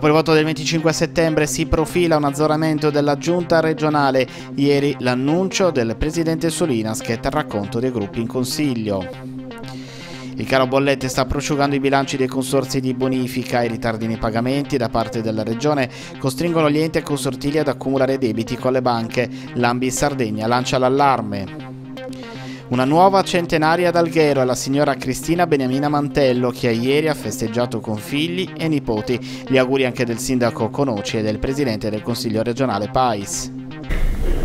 Dopo il voto del 25 settembre si profila un azzoramento della giunta regionale. Ieri l'annuncio del presidente Solinas che terrà conto dei gruppi in consiglio. Il caro bollette sta prosciugando i bilanci dei consorzi di bonifica. I ritardi nei pagamenti da parte della regione costringono gli enti e consortili ad accumulare debiti con le banche. L'Ambi Sardegna lancia l'allarme. Una nuova centenaria ad Alghero è la signora Cristina Beniamina Mantello che ieri ha festeggiato con figli e nipoti. Gli auguri anche del sindaco Conoci e del presidente del Consiglio regionale Pais.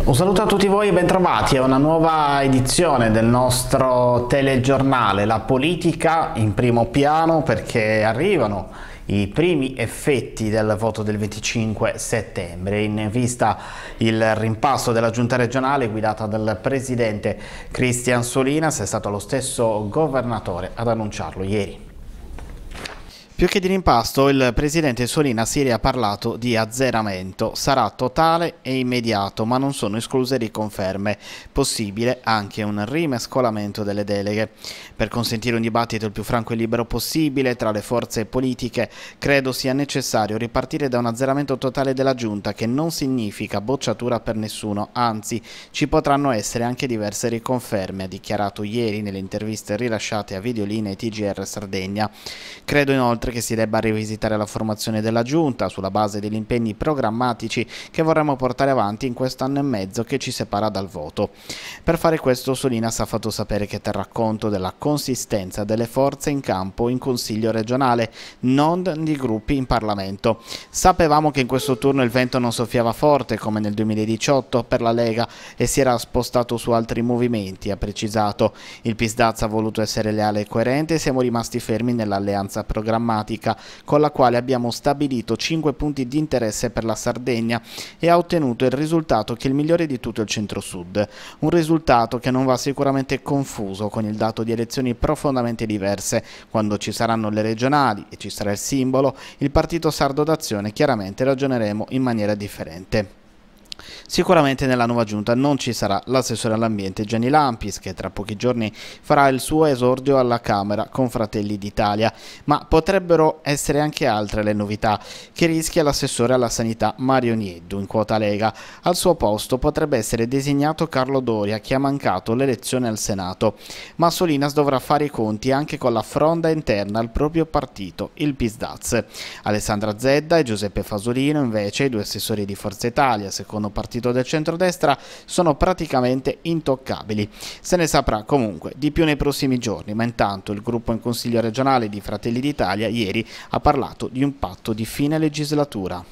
Un saluto a tutti voi e bentrovati a una nuova edizione del nostro telegiornale La politica in primo piano perché arrivano i primi effetti del voto del 25 settembre. In vista il rimpasto della giunta regionale guidata dal presidente Cristian Solinas è stato lo stesso governatore ad annunciarlo ieri. Più che di rimpasto, il presidente Solina Siri ha parlato di azzeramento. Sarà totale e immediato, ma non sono escluse riconferme. Possibile anche un rimescolamento delle deleghe. Per consentire un dibattito il più franco e libero possibile tra le forze politiche, credo sia necessario ripartire da un azzeramento totale della Giunta, che non significa bocciatura per nessuno, anzi ci potranno essere anche diverse riconferme, ha dichiarato ieri nelle interviste rilasciate a Videoline e TGR Sardegna. Credo inoltre che si debba rivisitare la formazione della Giunta sulla base degli impegni programmatici che vorremmo portare avanti in quest'anno e mezzo che ci separa dal voto. Per fare questo Solinas ha fatto sapere che terrà conto della consistenza delle forze in campo in Consiglio regionale, non di gruppi in Parlamento. Sapevamo che in questo turno il vento non soffiava forte come nel 2018 per la Lega e si era spostato su altri movimenti, ha precisato. Il Pisdaz ha voluto essere leale e coerente e siamo rimasti fermi nell'alleanza programmatica programmatica, con la quale abbiamo stabilito 5 punti di interesse per la Sardegna e ha ottenuto il risultato che è il migliore di tutto il centro-sud. Un risultato che non va sicuramente confuso con il dato di elezioni profondamente diverse. Quando ci saranno le regionali e ci sarà il simbolo, il Partito Sardo d'Azione chiaramente ragioneremo in maniera differente. Sicuramente nella nuova giunta non ci sarà l'assessore all'ambiente Gianni Lampis che tra pochi giorni farà il suo esordio alla Camera con Fratelli d'Italia, ma potrebbero essere anche altre le novità che rischia l'assessore alla sanità Mario Nieddu in quota Lega. Al suo posto potrebbe essere designato Carlo Doria che ha mancato l'elezione al Senato, ma Solinas dovrà fare i conti anche con la fronda interna al proprio partito, il PISDAZ. Alessandra Zedda e Giuseppe Fasolino invece, i due assessori di Forza Italia, secondo partito del centrodestra sono praticamente intoccabili. Se ne saprà comunque di più nei prossimi giorni, ma intanto il gruppo in consiglio regionale di Fratelli d'Italia ieri ha parlato di un patto di fine legislatura.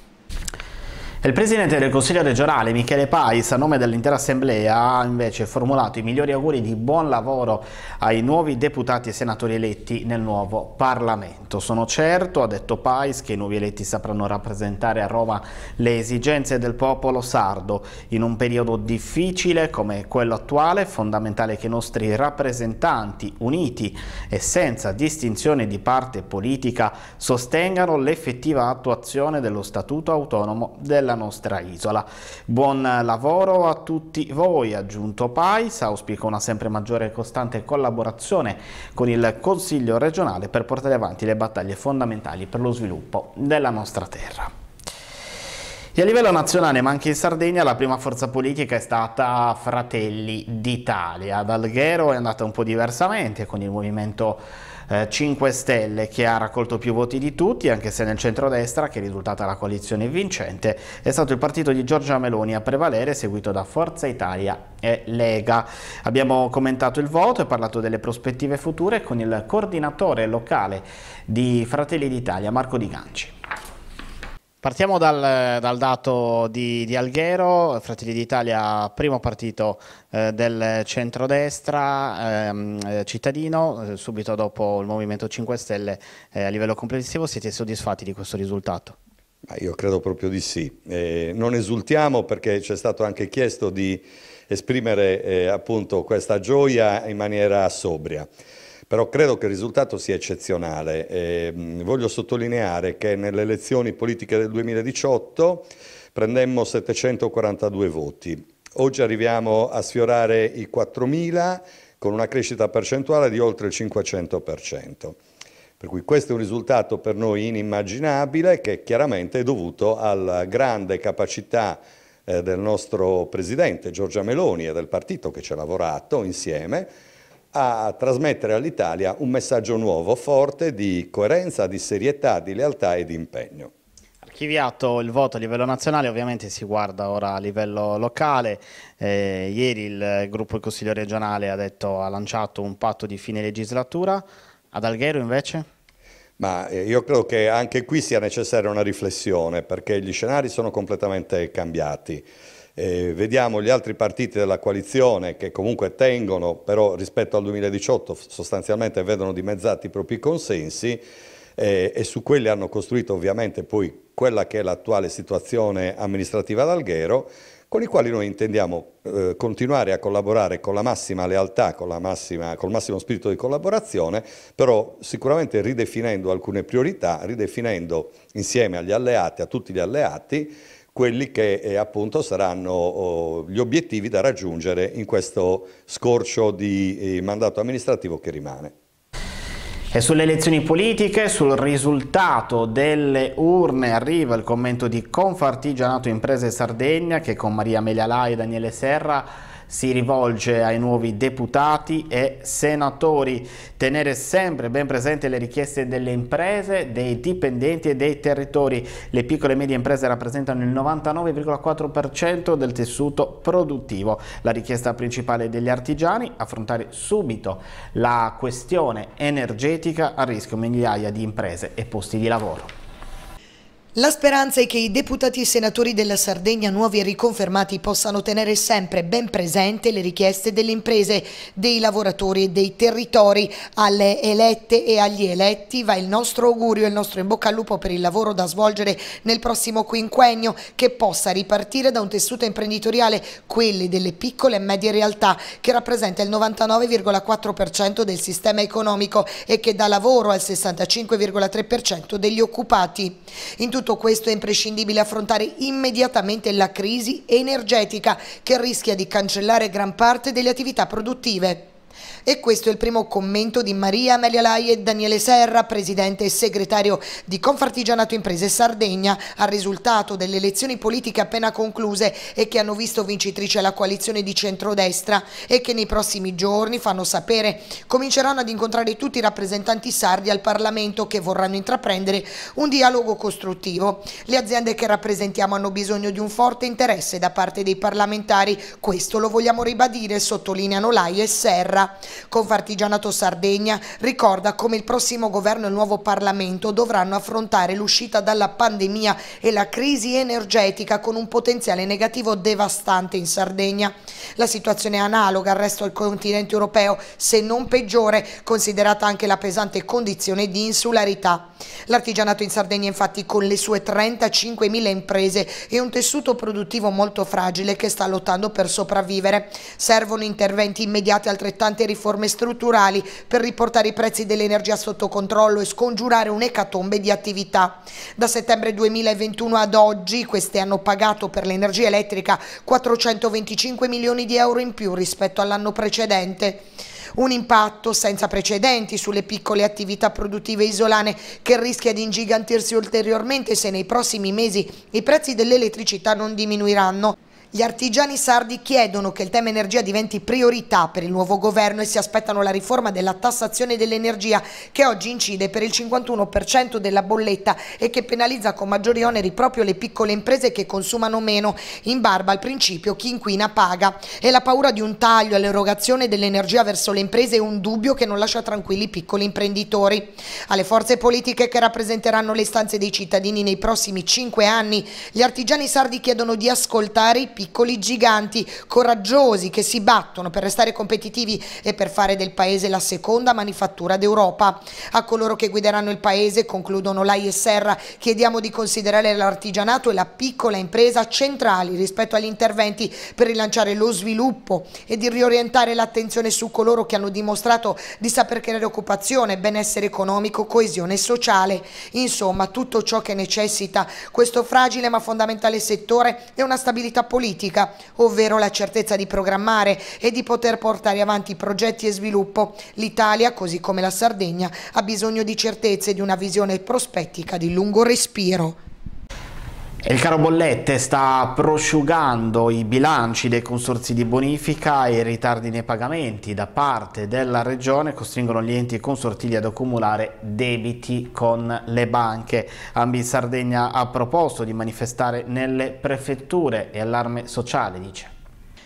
Il presidente del Consiglio regionale Michele Pais, a nome dell'intera assemblea, ha invece formulato i migliori auguri di buon lavoro ai nuovi deputati e senatori eletti nel nuovo Parlamento. Sono certo, ha detto Pais, che i nuovi eletti sapranno rappresentare a Roma le esigenze del popolo sardo. In un periodo difficile come quello attuale è fondamentale che i nostri rappresentanti, uniti e senza distinzione di parte politica, sostengano l'effettiva attuazione dello Statuto autonomo della della nostra isola. Buon lavoro a tutti voi, aggiunto Pais, auspico una sempre maggiore e costante collaborazione con il Consiglio regionale per portare avanti le battaglie fondamentali per lo sviluppo della nostra terra. E a livello nazionale, ma anche in Sardegna, la prima forza politica è stata Fratelli d'Italia. Ad Alghero è andata un po' diversamente con il movimento eh, 5 Stelle che ha raccolto più voti di tutti, anche se nel centrodestra, che è risultata la coalizione vincente, è stato il partito di Giorgia Meloni a prevalere, seguito da Forza Italia e Lega. Abbiamo commentato il voto e parlato delle prospettive future con il coordinatore locale di Fratelli d'Italia, Marco Di Ganci. Partiamo dal, dal dato di, di, Alghero, Fratelli d'Italia, primo partito eh, del centrodestra ehm, eh, cittadino, eh, subito dopo il Movimento 5 Stelle eh, a livello complessivo, siete soddisfatti di questo risultato? Ma io credo proprio di sì. Eh, non esultiamo perché ci è stato anche chiesto di esprimere appunto questa gioia in maniera sobria però credo che il risultato sia eccezionale. E, ehm, voglio sottolineare che nelle elezioni politiche del 2018 prendemmo 742 voti, oggi arriviamo a sfiorare i 4.000 con una crescita percentuale di oltre il 500%. Per cui questo è un risultato per noi inimmaginabile che chiaramente è dovuto alla grande capacità eh, del nostro Presidente Giorgia Meloni e del partito che ci ha lavorato insieme a trasmettere all'Italia un messaggio nuovo, forte, di coerenza, di serietà, di lealtà e di impegno. Archiviato il voto a livello nazionale, ovviamente si guarda ora a livello locale. Eh, ieri il gruppo del Consiglio regionale ha, detto, ha lanciato un patto di fine legislatura. Ad Alghero invece? Ma eh, io credo che anche qui sia necessaria una riflessione perché gli scenari sono completamente cambiati. Eh, vediamo gli altri partiti della coalizione che comunque tengono, però rispetto al 2018 sostanzialmente vedono dimezzati i propri consensi eh, e su quelli hanno costruito ovviamente poi quella che è l'attuale situazione amministrativa ad Alghero, con i quali noi intendiamo eh, continuare a collaborare con la massima lealtà, con la massima, col massimo spirito di collaborazione, però sicuramente ridefinendo alcune priorità, ridefinendo insieme agli alleati, a tutti gli alleati, quelli che eh, appunto saranno oh, gli obiettivi da raggiungere in questo scorcio di eh, mandato amministrativo che rimane. E sulle elezioni politiche, sul risultato delle urne arriva il commento di Confartigianato Imprese Sardegna che con Maria Amelia Lai e Daniele Serra si rivolge ai nuovi deputati e senatori. Tenere sempre ben presente le richieste delle imprese, dei dipendenti e dei territori. Le piccole e medie imprese rappresentano il 99,4% del tessuto produttivo. La richiesta principale degli artigiani è affrontare subito la questione energetica a rischio migliaia di imprese e posti di lavoro. La speranza è che i deputati e senatori della Sardegna nuovi e riconfermati possano tenere sempre ben presente le richieste delle imprese, dei lavoratori e dei territori. Alle elette e agli eletti va il nostro augurio, il nostro in bocca al lupo per il lavoro da svolgere nel prossimo quinquennio che possa ripartire da un tessuto imprenditoriale, quelli delle piccole e medie realtà, che rappresenta il 99,4% del sistema economico e che dà lavoro al 65,3% degli occupati. In tutto questo è imprescindibile affrontare immediatamente la crisi energetica che rischia di cancellare gran parte delle attività produttive. E questo è il primo commento di Maria Amelia Lai e Daniele Serra, presidente e segretario di Confartigianato Imprese Sardegna, al risultato delle elezioni politiche appena concluse e che hanno visto vincitrice la coalizione di centrodestra e che nei prossimi giorni, fanno sapere, cominceranno ad incontrare tutti i rappresentanti sardi al Parlamento che vorranno intraprendere un dialogo costruttivo. Le aziende che rappresentiamo hanno bisogno di un forte interesse da parte dei parlamentari, questo lo vogliamo ribadire, sottolineano Lai e Serra. Confartigianato Sardegna ricorda come il prossimo governo e il nuovo Parlamento dovranno affrontare l'uscita dalla pandemia e la crisi energetica con un potenziale negativo devastante in Sardegna. La situazione è analoga al resto del continente europeo, se non peggiore, considerata anche la pesante condizione di insularità. L'artigianato in Sardegna infatti con le sue 35.000 imprese è un tessuto produttivo molto fragile che sta lottando per sopravvivere. Servono interventi immediati altrettante riforme riforme strutturali per riportare i prezzi dell'energia sotto controllo e scongiurare un'ecatombe di attività. Da settembre 2021 ad oggi queste hanno pagato per l'energia elettrica 425 milioni di euro in più rispetto all'anno precedente. Un impatto senza precedenti sulle piccole attività produttive isolane che rischia di ingigantirsi ulteriormente se nei prossimi mesi i prezzi dell'elettricità non diminuiranno. Gli artigiani sardi chiedono che il tema energia diventi priorità per il nuovo governo e si aspettano la riforma della tassazione dell'energia che oggi incide per il 51% della bolletta e che penalizza con maggiori oneri proprio le piccole imprese che consumano meno, in barba al principio chi inquina paga. E la paura di un taglio all'erogazione dell'energia verso le imprese è un dubbio che non lascia tranquilli i piccoli imprenditori. Alle forze politiche che rappresenteranno le istanze dei cittadini nei prossimi cinque anni, gli artigiani sardi chiedono di ascoltare i piccoli piccoli giganti coraggiosi che si battono per restare competitivi e per fare del paese la seconda manifattura d'Europa. A coloro che guideranno il paese, concludono Lai e Serra, chiediamo di considerare l'artigianato e la piccola impresa centrali rispetto agli interventi per rilanciare lo sviluppo e di riorientare l'attenzione su coloro che hanno dimostrato di saper creare occupazione, benessere economico, coesione sociale. Insomma, tutto ciò che necessita questo fragile ma fondamentale settore è una stabilità politica politica, ovvero la certezza di programmare e di poter portare avanti progetti e sviluppo. L'Italia, così come la Sardegna, ha bisogno di certezze e di una visione prospettica di lungo respiro. Il caro bollette sta prosciugando i bilanci dei consorzi di bonifica e i ritardi nei pagamenti da parte della regione costringono gli enti consortili ad accumulare debiti con le banche. Ambi Sardegna ha proposto di manifestare nelle prefetture e allarme sociale, dice.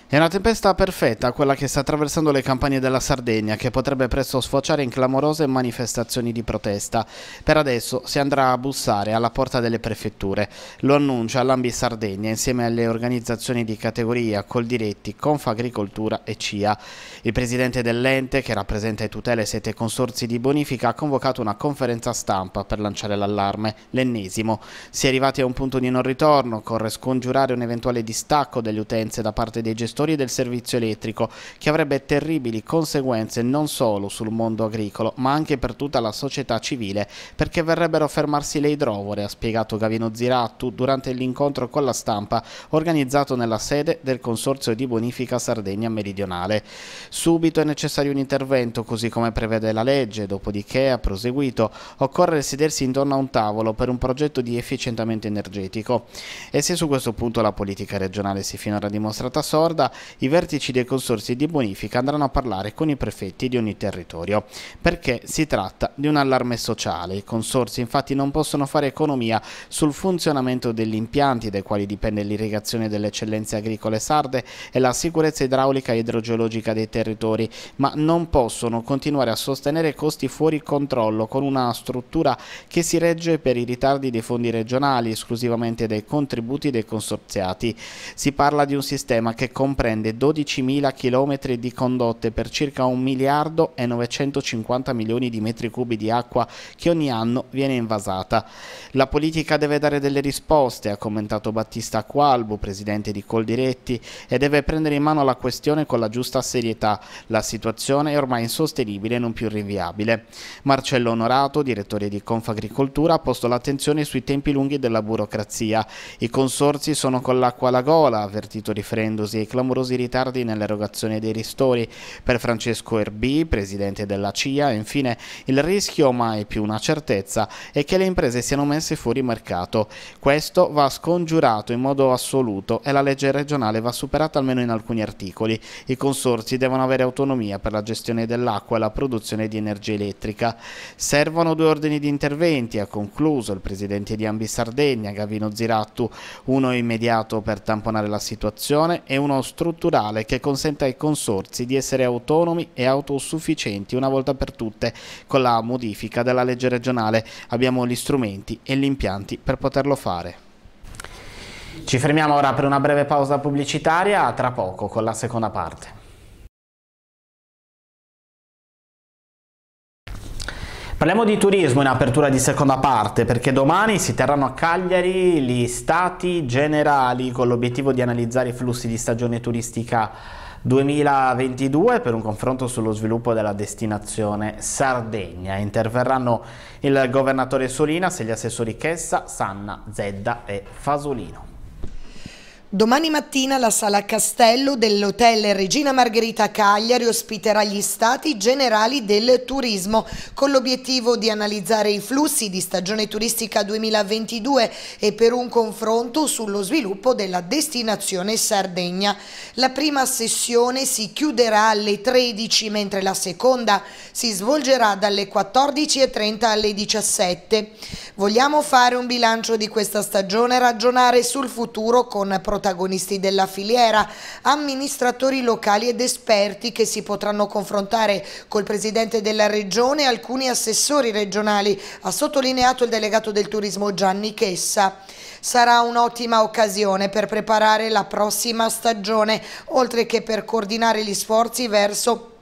È una tempesta perfetta quella che sta attraversando le campagne della Sardegna, che potrebbe presto sfociare in clamorose manifestazioni di protesta. Per adesso si andrà a bussare alla porta delle prefetture. Lo annuncia l'Ambi Sardegna insieme alle organizzazioni di categoria Coldiretti, Confagricoltura e CIA. Il presidente dell'ente, che rappresenta e tutela i sette consorzi di bonifica, ha convocato una conferenza stampa per lanciare l'allarme, l'ennesimo. Si è arrivati a un punto di non ritorno, corre scongiurare un eventuale distacco delle utenze da parte dei gestori gestori del servizio elettrico, che avrebbe terribili conseguenze non solo sul mondo agricolo, ma anche per tutta la società civile, perché verrebbero a fermarsi le idrovore, ha spiegato Gavino Zirattu durante l'incontro con la stampa organizzato nella sede del Consorzio di Bonifica Sardegna Meridionale. Subito è necessario un intervento, così come prevede la legge, dopodiché, ha proseguito, occorre sedersi intorno a un tavolo per un progetto di efficientamento energetico. E se su questo punto la politica regionale si è finora dimostrata sorda, i vertici dei consorsi di bonifica andranno a parlare con i prefetti di ogni territorio, perché si tratta di un allarme sociale. I consorsi infatti non possono fare economia sul funzionamento degli impianti dai quali dipende l'irrigazione delle eccellenze agricole sarde e la sicurezza idraulica e idrogeologica dei territori, ma non possono continuare a sostenere costi fuori controllo con una struttura che si regge per i ritardi dei fondi regionali esclusivamente dai contributi dei consorziati. Si parla di un sistema che comporta comprende 12.000 km di condotte per circa 1 miliardo e 950 milioni di metri cubi di acqua che ogni anno viene invasata. La politica deve dare delle risposte, ha commentato Battista Qualbo, presidente di Coldiretti, e deve prendere in mano la questione con la giusta serietà. La situazione è ormai insostenibile e non più rinviabile. Marcello Onorato, direttore di Confagricoltura, ha posto l'attenzione sui tempi lunghi della burocrazia. I consorsi sono con l'acqua alla gola, ha avvertito riferendosi ai clamori clamorosi ritardi nell'erogazione dei ristori. Per Francesco Erbi, presidente della CIA, infine il rischio, mai più una certezza, è che le imprese siano messe fuori mercato. Questo va scongiurato in modo assoluto e la legge regionale va superata almeno in alcuni articoli. I consorzi devono avere autonomia per la gestione dell'acqua e la produzione di energia elettrica. Servono due ordini di interventi, ha concluso il presidente di Ambi Sardegna, Gavino Zirattu, uno immediato per tamponare la situazione e uno strutturale che consente ai consorzi di essere autonomi e autosufficienti una volta per tutte. Con la modifica della legge regionale abbiamo gli strumenti e gli impianti per poterlo fare. Ci fermiamo ora per una breve pausa pubblicitaria, tra poco con la seconda parte. Parliamo di turismo in apertura di seconda parte perché domani si terranno a Cagliari gli stati generali con l'obiettivo di analizzare i flussi di stagione turistica 2022 per un confronto sullo sviluppo della destinazione Sardegna. Interverranno il governatore Solinas e gli assessori Chessa, Sanna, Zedda e Fasolino. Domani mattina la Sala Castello dell'Hotel Regina Margherita Cagliari ospiterà gli stati generali del turismo con l'obiettivo di analizzare i flussi di stagione turistica 2022 e per un confronto sullo sviluppo della destinazione Sardegna. La prima sessione si chiuderà alle 13 mentre la seconda si svolgerà dalle 14.30 alle 17. Vogliamo fare un bilancio di questa stagione e ragionare sul futuro con protagonismo protagonisti della filiera, amministratori locali ed esperti che si potranno confrontare col Presidente della Regione e alcuni assessori regionali, ha sottolineato il delegato del turismo Gianni Chessa. Sarà un'ottima occasione per preparare la prossima stagione, oltre che per coordinare gli sforzi verso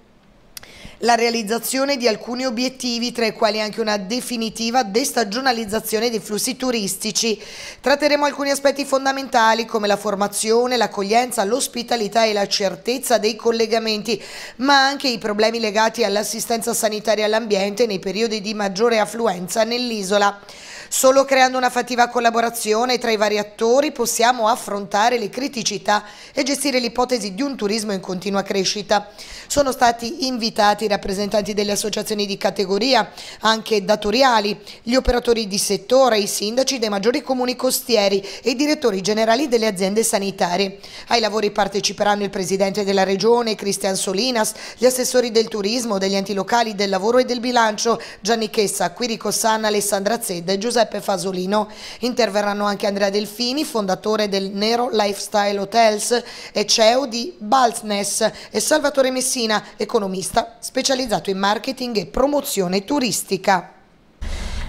la realizzazione di alcuni obiettivi, tra i quali anche una definitiva destagionalizzazione dei flussi turistici. Tratteremo alcuni aspetti fondamentali come la formazione, l'accoglienza, l'ospitalità e la certezza dei collegamenti, ma anche i problemi legati all'assistenza sanitaria e all'ambiente nei periodi di maggiore affluenza nell'isola. Solo creando una fattiva collaborazione tra i vari attori possiamo affrontare le criticità e gestire l'ipotesi di un turismo in continua crescita. Sono stati invitati i rappresentanti delle associazioni di categoria, anche datoriali, gli operatori di settore, i sindaci dei maggiori comuni costieri e i direttori generali delle aziende sanitarie. Ai lavori parteciperanno il Presidente della Regione, Cristian Solinas, gli assessori del turismo, degli enti locali, del lavoro e del bilancio, Gianni Chessa, Quirico Sanna, Alessandra Zedda e Giuseppe Giuseppe Fasolino. Interverranno anche Andrea Delfini, fondatore del Nero Lifestyle Hotels e CEO di Balsness e Salvatore Messina, economista specializzato in marketing e promozione turistica.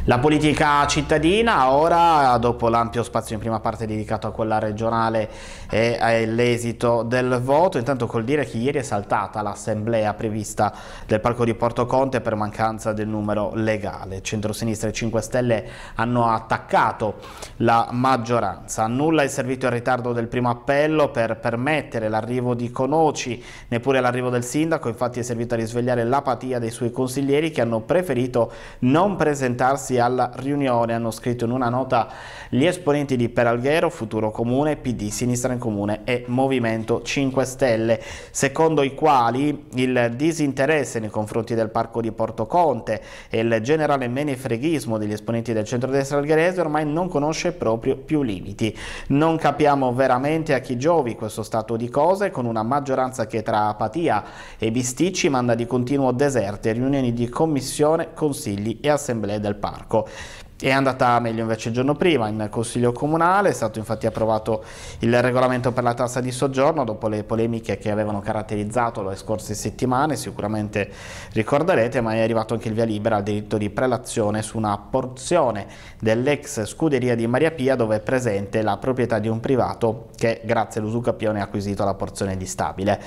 La politica cittadina ora, dopo l'ampio spazio in prima parte dedicato a quella regionale e all'esito del voto, intanto col dire che ieri è saltata l'assemblea prevista del palco di Porto Conte per mancanza del numero legale. Centrosinistra e 5 Stelle hanno attaccato la maggioranza. Nulla è servito il ritardo del primo appello per permettere l'arrivo di Conoci, neppure l'arrivo del sindaco, infatti è servito a risvegliare l'apatia dei suoi consiglieri che hanno preferito non presentarsi dinanzi alla riunione, hanno scritto in una nota gli esponenti di Peralghero, Futuro Comune, PD, Sinistra in Comune e Movimento 5 Stelle, secondo i quali il disinteresse nei confronti del parco di Porto Conte e il generale menefreghismo degli esponenti del centrodestra algherese ormai non conosce proprio più limiti. Non capiamo veramente a chi giovi questo stato di cose con una maggioranza che tra apatia e bisticci manda di continuo deserte riunioni di commissione, consigli e assemblee del parco. 个。È andata meglio invece il giorno prima in Consiglio Comunale, è stato infatti approvato il regolamento per la tassa di soggiorno dopo le polemiche che avevano caratterizzato le scorse settimane, sicuramente ricorderete, ma è arrivato anche il via libera al diritto di prelazione su una porzione dell'ex scuderia di Maria Pia dove è presente la proprietà di un privato che grazie all'usucapione ha acquisito la porzione di stabile.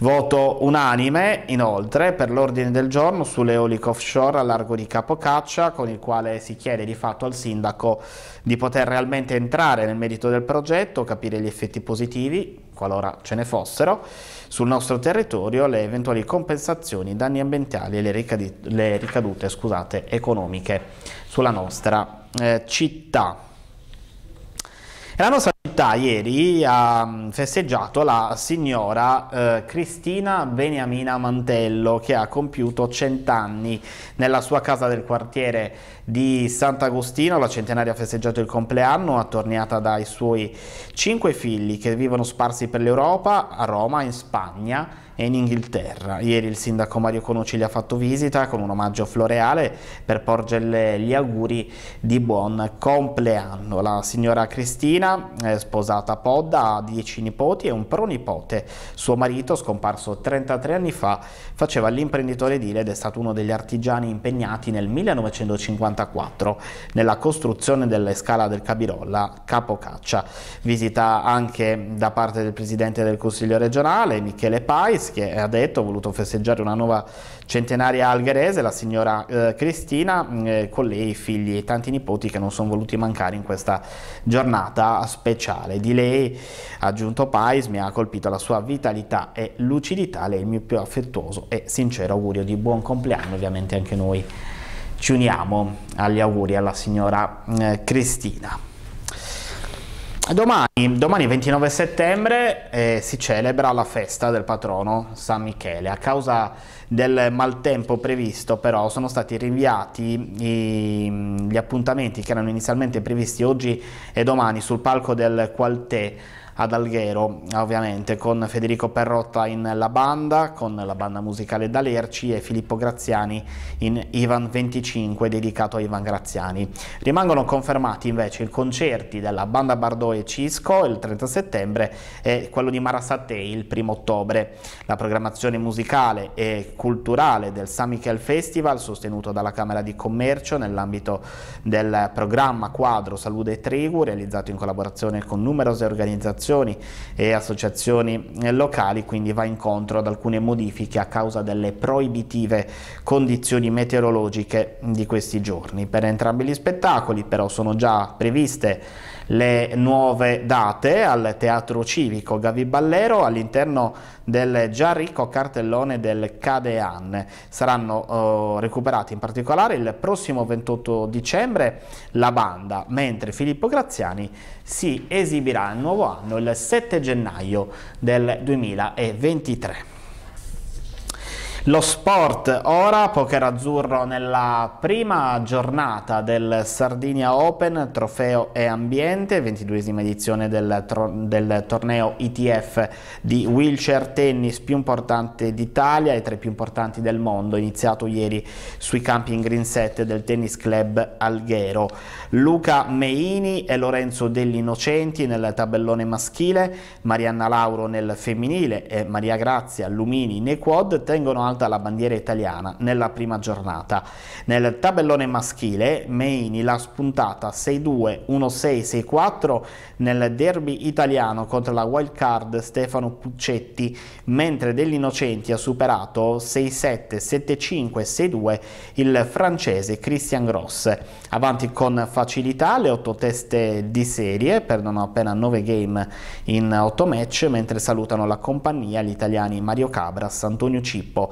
Voto unanime inoltre per l'ordine del giorno sull'eolico offshore a largo di Capocaccia con il quale si chiede chiedere di fatto al sindaco di poter realmente entrare nel merito del progetto, capire gli effetti positivi, qualora ce ne fossero, sul nostro territorio le eventuali compensazioni, danni ambientali e le, ricadute, le ricadute scusate, economiche sulla nostra eh, città. E la nostra ieri ha mm, festeggiato la signora eh, Cristina Beniamina Mantello che ha compiuto cent'anni nella sua casa del quartiere di Sant'Agostino. La centenaria ha festeggiato il compleanno attorniata dai suoi cinque figli che vivono sparsi per l'Europa, a Roma, in Spagna e in Inghilterra. Ieri il sindaco Mario Conucci gli ha fatto visita con un omaggio floreale per porgerle gli auguri di buon compleanno. La signora Cristina eh, sposata Podda, ha dieci nipoti e un pronipote. Suo marito, scomparso 33 anni fa, faceva l'imprenditore edile ed è stato uno degli artigiani impegnati nel 1954 nella costruzione della scala del Cabirolla, capocaccia. Visita anche da parte del presidente del Consiglio regionale, Michele Pais, che ha detto ha voluto festeggiare una nuova centenaria algherese, la signora eh, Cristina, mm, eh, con lei i figli e tanti nipoti che non sono voluti mancare in questa giornata speciale. Di lei, aggiunto Pais, mi ha colpito la sua vitalità e lucidità, lei è il mio più affettuoso e sincero augurio di buon compleanno, ovviamente anche noi ci uniamo agli auguri alla signora eh, Cristina. Domani, domani 29 settembre eh, si celebra la festa del patrono San Michele. A causa del maltempo previsto però sono stati rinviati i, gli appuntamenti che erano inizialmente previsti oggi e domani sul palco del Qualtè ad Alghero, ovviamente, con Federico Perrotta in La Banda, con la banda musicale D'Alerci e Filippo Graziani in Ivan 25, dedicato a Ivan Graziani. Rimangono confermati invece i concerti della banda Bardot e Cisco il 30 settembre e quello di Marasattei il 1 ottobre. La programmazione musicale e culturale del San Michel Festival, sostenuto dalla Camera di Commercio nell'ambito del programma quadro Salute e Tregu, realizzato in collaborazione con numerose organizzazioni fondazioni e associazioni eh, locali, quindi va incontro ad alcune modifiche a causa delle proibitive condizioni meteorologiche di questi giorni. Per entrambi gli spettacoli però sono già previste le nuove date al Teatro Civico Gavi Ballero all'interno del già ricco cartellone del Cadean. Saranno eh, recuperati in particolare il prossimo 28 dicembre la banda, mentre Filippo Graziani si esibirà il nuovo anno il 7 gennaio del 2023. Lo sport ora, poker azzurro nella prima giornata del Sardinia Open, trofeo e ambiente, 22esima edizione del, del torneo ITF di wheelchair tennis più importante d'Italia e tra i più importanti del mondo, iniziato ieri sui campi in green set del tennis club Alghero. Luca Meini e Lorenzo degli Innocenti nel tabellone maschile, Marianna Lauro nel femminile e Maria Grazia Lumini nei quad tengono anche alta la bandiera italiana nella prima giornata. Nel tabellone maschile Meini l'ha spuntata 6-2, 1-6, 6-4 nel derby italiano contro la wild card Stefano Puccetti, mentre degli innocenti ha superato 6-7, 7-5, 6-2 il francese Christian Gross. Avanti con facilità le otto teste di serie, perdono appena 9 game in 8 match, mentre salutano la compagnia gli italiani Mario Cabras, Antonio Cippo,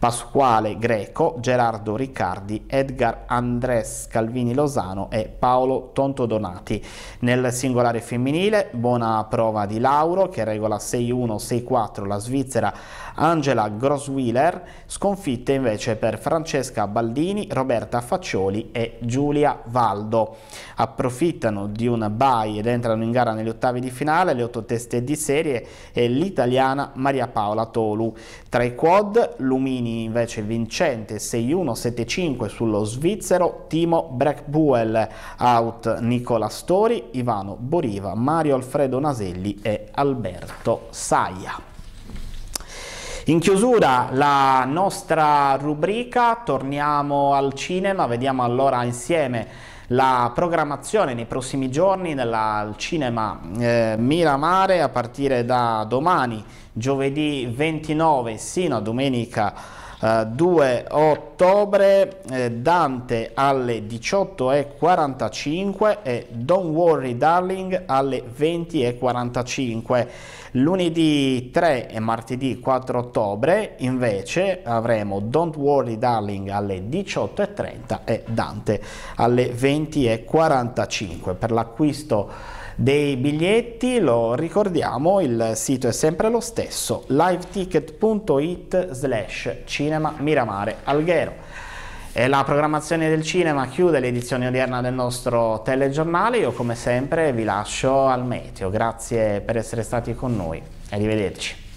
Pasquale Greco, Gerardo Riccardi, Edgar Andrés Calvini Losano e Paolo Tontodonati. Nel singolare femminile, buona prova di Lauro che regola 6-1, 6-4 la Svizzera, Angela Groswiller, sconfitte invece per Francesca Baldini, Roberta Faccioli e Giulia Valdo. Approfittano di un bye ed entrano in gara negli ottavi di finale le otto teste di serie e l'italiana Maria Paola Tolu. Tra i quad, Lumini Mancini invece vincente 6-1-7-5 sullo svizzero, Timo Breckbuel out Nicola Stori, Ivano Boriva, Mario Alfredo Naselli e Alberto Saia. In chiusura la nostra rubrica, torniamo al cinema, vediamo allora insieme la programmazione nei prossimi giorni del cinema eh, Miramare a partire da domani, giovedì 29 sino a domenica 2 eh, ottobre, eh, Dante alle 18.45 e Don't Worry Darling alle 20.45. Lunedì 3 e martedì 4 ottobre invece avremo Don't Worry Darling alle 18.30 e Dante alle 20.45. Per l'acquisto dei biglietti, lo ricordiamo, il sito è sempre lo stesso, liveticket.it slash cinema Miramare Alghero. E la programmazione del cinema chiude l'edizione odierna del nostro telegiornale, io come sempre vi lascio al meteo, grazie per essere stati con noi, arrivederci.